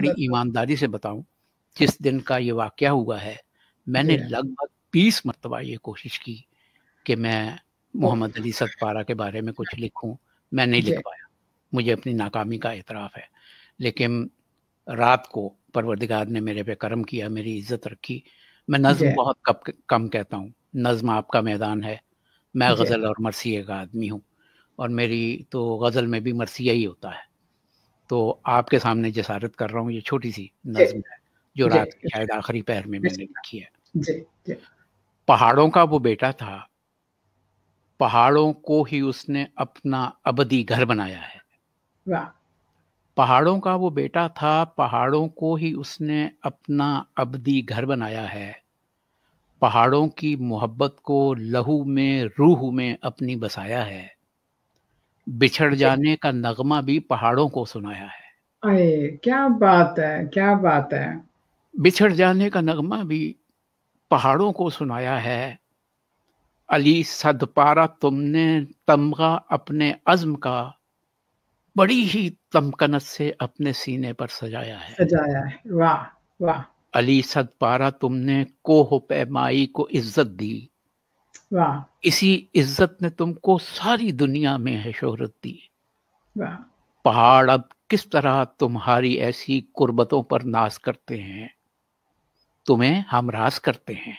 बड़ी ईमानदारी से बताऊं जिस दिन का ये वाक्य हुआ है मैंने लगभग बीस मरतबा ये कोशिश की कि मैं मोहम्मद अली सतपारा के बारे में कुछ लिखूं मैं नहीं लिख पाया मुझे अपनी नाकामी का एतराफ़ है लेकिन रात को परवरदिगार ने मेरे पे कर्म किया मेरी इज्जत रखी मैं नज्म बहुत कम कम कहता हूँ नज्म आपका मैदान है मैं गज़ल और मरसिए का आदमी हूँ और मेरी तो गज़ल में भी मरसिया ही होता है तो आपके सामने जसारत कर रहा हूँ ये छोटी सी नज्म है जो रात के शायद आखिरी पहर में मैंने लिखी है पहाड़ों का वो बेटा था पहाड़ों को ही उसने अपना अबदी घर बनाया है पहाड़ों का वो बेटा था पहाड़ों को ही उसने अपना अबदी घर बनाया है पहाड़ों की मोहब्बत को लहू में रूह में अपनी बसाया है बिछड़ जाने का नगमा भी पहाड़ों को सुनाया है अरे क्या बात है क्या बात है बिछड़ जाने का नगमा भी पहाड़ों को सुनाया है अली सदपारा तुमने तमगा अपने अज़म का बड़ी ही तमकनत से अपने सीने पर सजाया है सजाया है वाह वाह अली सदपारा तुमने कोह पैमाई को इज्जत दी इसी इज्जत ने तुमको सारी दुनिया में है शोहरत दी पहाड़ अब किस तरह तुम्हारी ऐसी कुर्बतों पर नाश करते हैं तुम्हें हम रास करते हैं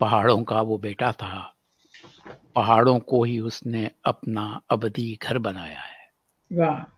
पहाड़ों का वो बेटा था पहाड़ों को ही उसने अपना अबदी घर बनाया है